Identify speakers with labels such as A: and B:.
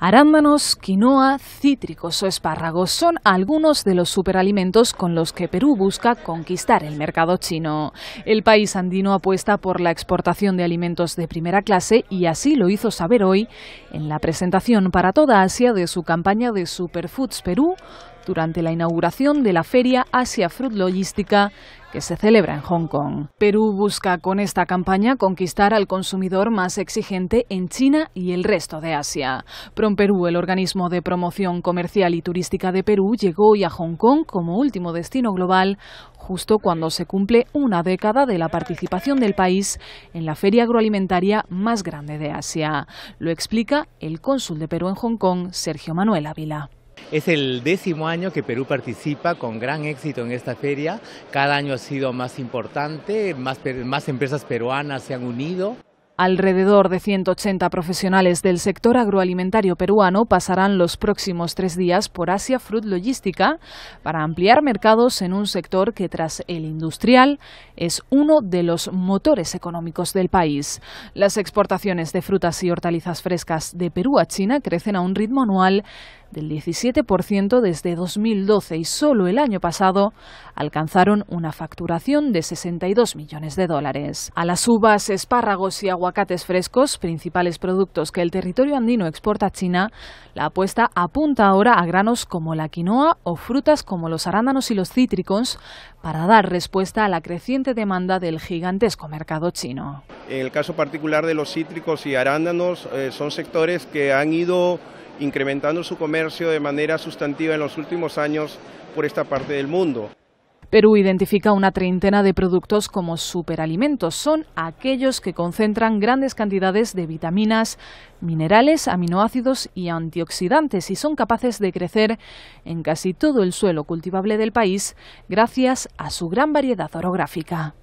A: Arándanos, quinoa, cítricos o espárragos son algunos de los superalimentos con los que Perú busca conquistar el mercado chino. El país andino apuesta por la exportación de alimentos de primera clase y así lo hizo saber hoy en la presentación para toda Asia de su campaña de Superfoods Perú durante la inauguración de la feria Asia Fruit Logística que se celebra en Hong Kong. Perú busca con esta campaña conquistar al consumidor más exigente en China y el resto de Asia. PromPerú, el organismo de promoción comercial y turística de Perú, llegó hoy a Hong Kong como último destino global justo cuando se cumple una década de la participación del país en la feria agroalimentaria más grande de Asia. Lo explica el cónsul de Perú en Hong Kong, Sergio Manuel Ávila.
B: Es el décimo año que Perú participa con gran éxito en esta feria. Cada año ha sido más importante, más, más empresas peruanas se han unido.
A: Alrededor de 180 profesionales del sector agroalimentario peruano pasarán los próximos tres días por Asia Fruit Logística para ampliar mercados en un sector que tras el industrial es uno de los motores económicos del país. Las exportaciones de frutas y hortalizas frescas de Perú a China crecen a un ritmo anual del 17% desde 2012 y solo el año pasado alcanzaron una facturación de 62 millones de dólares. A las uvas, espárragos y aguacates frescos, principales productos que el territorio andino exporta a China, la apuesta apunta ahora a granos como la quinoa o frutas como los arándanos y los cítricos para dar respuesta a la creciente demanda del gigantesco mercado chino.
C: En el caso particular de los cítricos y arándanos, eh, son sectores que han ido incrementando su comercio de manera sustantiva en los últimos años por esta parte del mundo.
A: Perú identifica una treintena de productos como superalimentos. Son aquellos que concentran grandes cantidades de vitaminas, minerales, aminoácidos y antioxidantes y son capaces de crecer en casi todo el suelo cultivable del país gracias a su gran variedad orográfica.